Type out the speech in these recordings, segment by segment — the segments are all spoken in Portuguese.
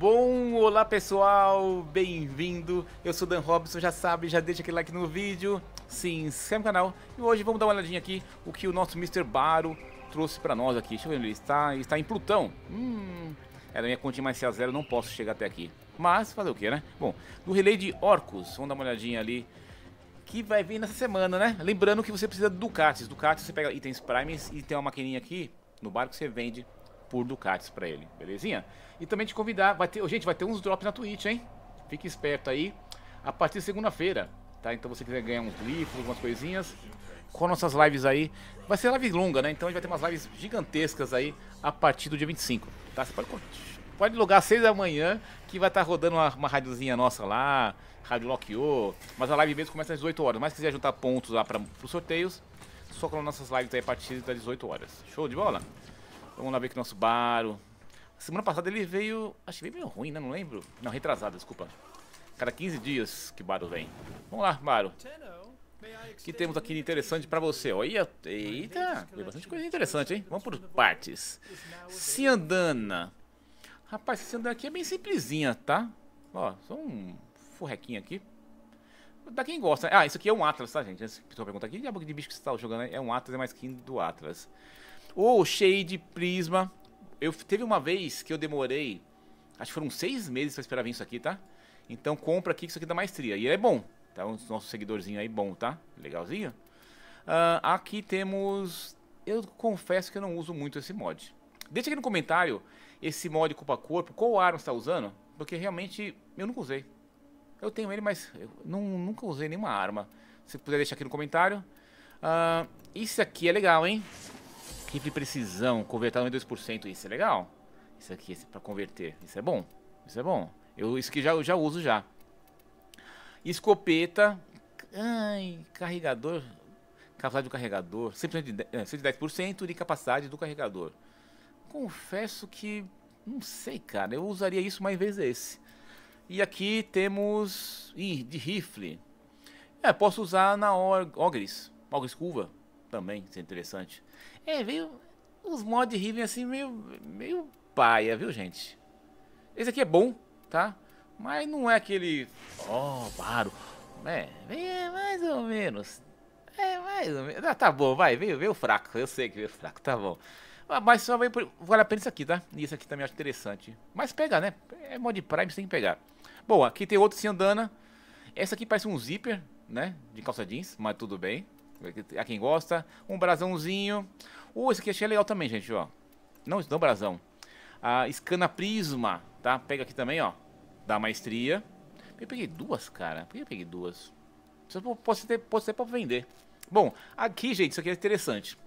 Bom, olá pessoal, bem-vindo. Eu sou Dan Robson, já sabe, já deixa aquele like no vídeo, se inscreve no canal e hoje vamos dar uma olhadinha aqui o que o nosso Mr. Baro trouxe para nós aqui. Deixa eu ver, ele está, ele está em Plutão. Hum, era minha continha mais a zero, não posso chegar até aqui. Mas fazer o que, né? Bom, do relay de Orcus, vamos dar uma olhadinha ali que vai vir nessa semana, né? Lembrando que você precisa de Ducatis. Ducatis você pega itens primes e tem uma maquininha aqui no barco que você vende por Ducatis para ele, belezinha? E também te convidar, vai ter, gente, vai ter uns drops na Twitch, hein? Fique esperto aí, a partir de segunda-feira, tá? Então você quiser ganhar uns livros, algumas coisinhas, com nossas lives aí. Vai ser live longa, né? Então a gente vai ter umas lives gigantescas aí a partir do dia 25, tá? Você pode, pode logar às 6 da manhã que vai estar tá rodando uma, uma nossa lá, Rádio Lockio, mas a live mesmo começa às 18 horas. Mas se quiser juntar pontos lá para os sorteios, só com nossas lives aí a partir das 18 horas. Show de bola? Vamos lá ver que nosso baro. Semana passada ele veio. Acho que veio meio ruim, né? Não lembro. Não, retrasado, desculpa. Cada 15 dias que Baro vem. Vamos lá, Baro. O que temos aqui de interessante pra você? Olha, eita, tem bastante coisa interessante, hein? Vamos por partes. Ciandana. Rapaz, essa ciandana aqui é bem simplesinha, tá? Ó, só um forrequinho aqui. Da quem gosta. Né? Ah, isso aqui é um Atlas, tá, gente? Essa pessoa pergunta aqui, diabo de bicho que você tá jogando? É um Atlas, é mais skin do Atlas. O Shade, Prisma. Eu teve uma vez que eu demorei, acho que foram seis meses para esperar vir isso aqui, tá? Então compra aqui que isso aqui dá maestria. E é bom, tá? Um nosso seguidorzinho aí bom, tá? Legalzinho. Uh, aqui temos... Eu confesso que eu não uso muito esse mod. Deixa aqui no comentário esse mod culpa corpo, qual arma você está usando, porque realmente eu nunca usei. Eu tenho ele, mas eu não, nunca usei nenhuma arma. Se puder deixar aqui no comentário. Uh, ah, isso aqui é legal, hein? Rifle precisão, converter em 2%. Isso é legal. Isso aqui, esse pra converter. Isso é bom. Isso é bom. Eu, isso que já, eu já uso já. Escopeta. Ai, carregador. Capacidade do carregador. 110% é, de capacidade do carregador. Confesso que. Não sei, cara. Eu usaria isso mais vezes esse. E aqui temos. Ih, de rifle. É, posso usar na Ogres. Ogres Curva também, isso é interessante. É, veio. Os mods Riven assim, meio. meio paia, viu, gente? Esse aqui é bom, tá? Mas não é aquele. Oh, paro. É, vem é mais ou menos. É mais ou menos. Ah, tá bom, vai, veio, veio fraco. Eu sei que veio fraco, tá bom. Ah, mas só vai vale a pena isso aqui, tá? E isso aqui também acho interessante. Mas pega, né? É mod Prime, você tem que pegar. Bom, aqui tem outro sandana Essa aqui parece um zíper, né? De calça jeans, mas tudo bem. A quem gosta. Um brasãozinho. Uh, esse aqui achei legal também, gente, ó. Não, não brasão. a escana prisma, tá? Pega aqui também, ó. Da maestria. Eu peguei duas, cara. Por que eu peguei duas? Isso posso ter, posso ter pra vender. Bom, aqui, gente, isso aqui é interessante.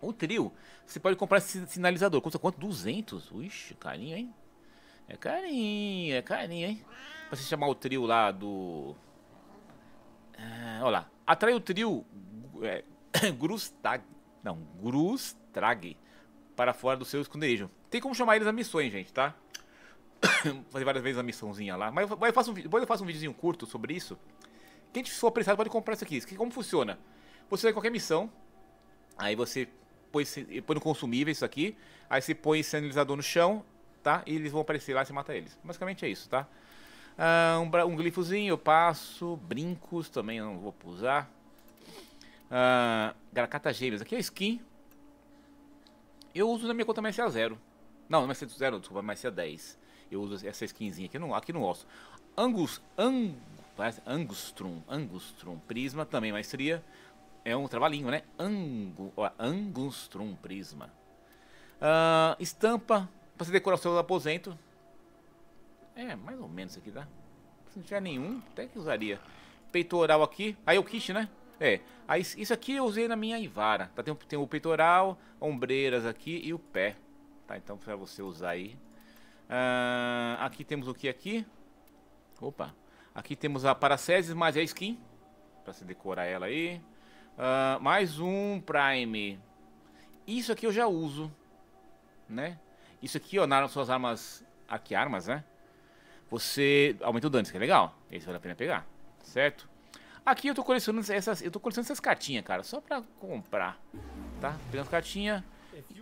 O trio, você pode comprar esse sinalizador. Custa quanto? 200? Ixi, é carinho, hein? É carinho, é carinho, hein? Pra você chamar o trio lá do... olá ah, olha lá. Atrai o trio é, Grustag, não, Grustrag, para fora do seu esconderijo. Tem como chamar eles a missões, gente, tá? Fazer várias vezes a missãozinha lá. Mas, eu faço um, depois eu faço um videozinho curto sobre isso. Quem for apressado pode comprar isso aqui. Isso aqui como funciona? Você vai qualquer missão, aí você põe, põe no consumível isso aqui, aí você põe esse analisador no chão, tá? E eles vão aparecer lá e você mata eles. Basicamente é isso, tá? Ah, um, um glifozinho eu passo, brincos também eu não vou usar. Uh, Gêmeas. Aqui é skin. Eu uso na minha conta mais C0. Não, não é C0, desculpa, mais C10. Eu uso essa skinzinha aqui no, aqui no osso. Angus, ang, Angustrum, Angustrum Prisma, também maestria. É um trabalhinho, né? Angu, ó, Angustrum Prisma. Uh, estampa, pra você decorar o seu aposento. É, mais ou menos isso aqui, tá? Se não tiver nenhum, até que usaria. Peitoral aqui. Aí é o kit, né? É, aí, isso aqui eu usei na minha Ivara, tá? Tem, tem o peitoral, ombreiras aqui e o pé, tá? Então pra você usar aí. Uh, aqui temos o que aqui? Opa, aqui temos a Paracelsus mais a skin, pra você decorar ela aí. Uh, mais um Prime. Isso aqui eu já uso, né? Isso aqui, ó, nas suas armas, aqui armas, né? Você aumenta o dano, isso que é legal, esse vale a pena pegar, certo? Aqui eu tô colecionando essas, eu tô colecionando essas cartinhas, cara, só pra comprar, tá? Pegando cartinha,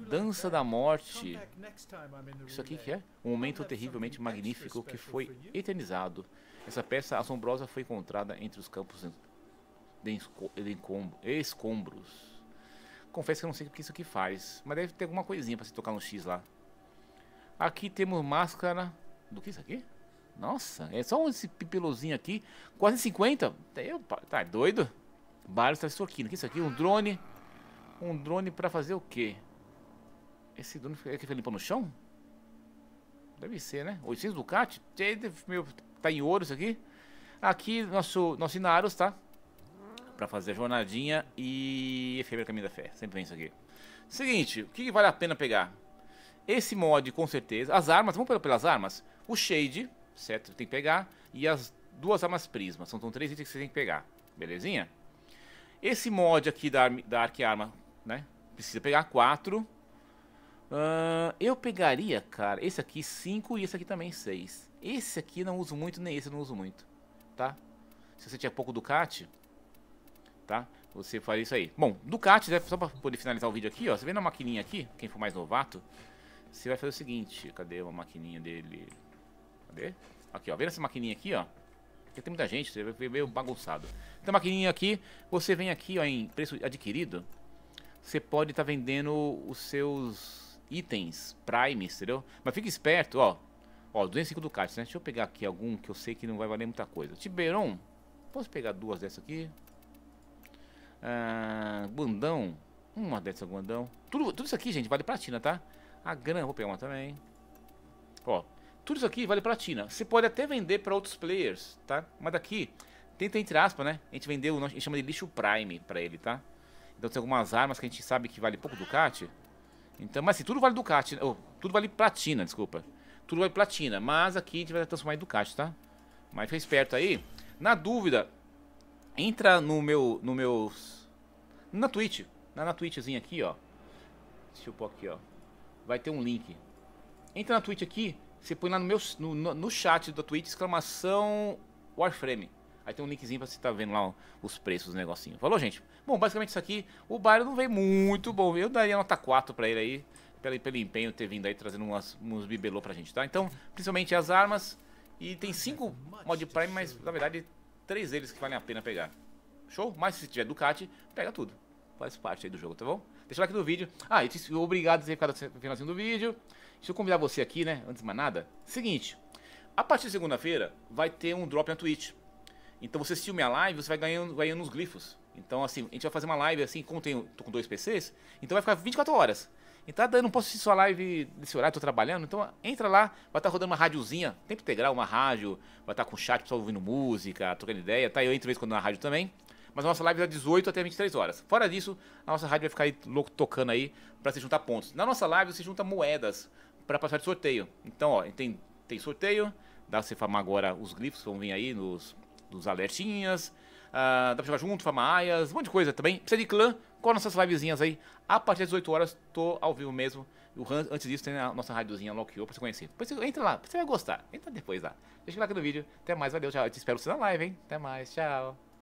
Dança da Morte. Isso aqui que é? Um momento terrivelmente magnífico que foi eternizado. Essa peça assombrosa foi encontrada entre os campos de escombros. Confesso que eu não sei o que isso aqui faz, mas deve ter alguma coisinha pra se tocar no X lá. Aqui temos máscara... Do que isso aqui? Nossa, é só esse pipilozinho aqui. Quase 50. Eu, tá doido? Vários tá isso aqui. O que é isso aqui? Um drone. Um drone pra fazer o quê? Esse drone é que fica limpando o chão? Deve ser, né? 800 Ducati? Meu, tá em ouro isso aqui. Aqui, nosso, nosso Inaros, tá? Pra fazer a jornadinha e a é caminho da fé. Sempre vem isso aqui. Seguinte, o que, que vale a pena pegar? Esse mod, com certeza. As armas, vamos pelas armas. O Shade, certo? Tem que pegar. E as duas armas prisma. Então, são três itens que você tem que pegar. Belezinha? Esse mod aqui da, da Arc Arma, né? Precisa pegar quatro. Uh, eu pegaria, cara, esse aqui cinco e esse aqui também seis. Esse aqui não uso muito, nem esse eu não uso muito, tá? Se você tiver pouco Ducati, tá? Você faz isso aí. Bom, Ducati, né, só pra poder finalizar o vídeo aqui, ó. Você vê na maquininha aqui, quem for mais novato, você vai fazer o seguinte. Cadê uma maquininha dele? Cadê? Aqui, ó. Vendo essa maquininha aqui, ó. Porque tem muita gente, você vê meio bagunçado. essa maquininha aqui, você vem aqui, ó, em preço adquirido. Você pode estar tá vendendo os seus itens Prime, entendeu? Mas fica esperto, ó. Ó, 205 do caixa, né? Deixa eu pegar aqui algum que eu sei que não vai valer muita coisa. Tiberon, posso pegar duas dessas aqui? Ah, uma dessas Guandão. Tudo, tudo isso aqui, gente, vale platina, tá? A grana, vou pegar uma também. Ó, tudo isso aqui vale platina. Você pode até vender para outros players, tá? Mas daqui, tenta entre aspas, né? A gente vendeu, a gente chama de lixo prime para ele, tá? Então tem algumas armas que a gente sabe que vale pouco Ducati. Então, mas assim, tudo vale Ducati, né? ou, oh, tudo vale platina, desculpa. Tudo vale platina, mas aqui a gente vai transformar em Ducati, tá? Mas fica esperto aí. Na dúvida, entra no meu, no meus, na Twitch, na, na Twitchzinha aqui, ó. Deixa eu pôr aqui, ó. Vai ter um link. Entra na Twitch aqui você põe lá no, meu, no, no, no chat da Twitch, exclamação Warframe. Aí tem um linkzinho pra você tá vendo lá os preços do negocinho. Falou, gente? Bom, basicamente isso aqui. O bairro não veio muito bom. Eu daria nota 4 pra ele aí. Pelo, pelo empenho ter vindo aí trazendo umas, uns bibelô pra gente, tá? Então, principalmente as armas. E tem 5 mod prime, mas na verdade 3 deles que valem a pena pegar. Show? Mas se tiver Ducati, pega tudo. Faz parte aí do jogo, tá bom? Deixa o like no vídeo. Ah, e te, obrigado por ter ficado assim, assim no finalzinho do vídeo. Deixa eu convidar você aqui, né? Antes de mais nada. Seguinte. A partir de segunda-feira vai ter um drop na Twitch. Então você assistiu minha live, você vai ganhando, vai ganhando uns glifos. Então, assim, a gente vai fazer uma live assim, como tenho, tô com dois PCs, então vai ficar 24 horas. Então eu não posso assistir sua live desse horário, tô trabalhando. Então entra lá, vai estar tá rodando uma rádiozinha, tempo integral, uma rádio, vai estar tá com chat, pessoal ouvindo música, trocando ideia, tá? Eu entro vez quando é na rádio também. Mas a nossa live é das 18 até 23 horas. Fora disso, a nossa rádio vai ficar aí louco tocando aí para se juntar pontos. Na nossa live você junta moedas para passar de sorteio. Então, ó, tem, tem sorteio. Dá pra você farmar agora os glifos vão vir aí nos, nos alertinhas. Uh, dá pra jogar junto, aias, um monte de coisa também. Precisa de clã, com nossas livezinhas aí. A partir das 18 horas, tô ao vivo mesmo. O antes disso, tem a nossa rádiozinha Lockio pra você conhecer. Depois você entra lá, você vai gostar. Entra depois lá. Deixa o like no vídeo. Até mais, valeu, tchau. Eu te espero você na live, hein? Até mais, tchau.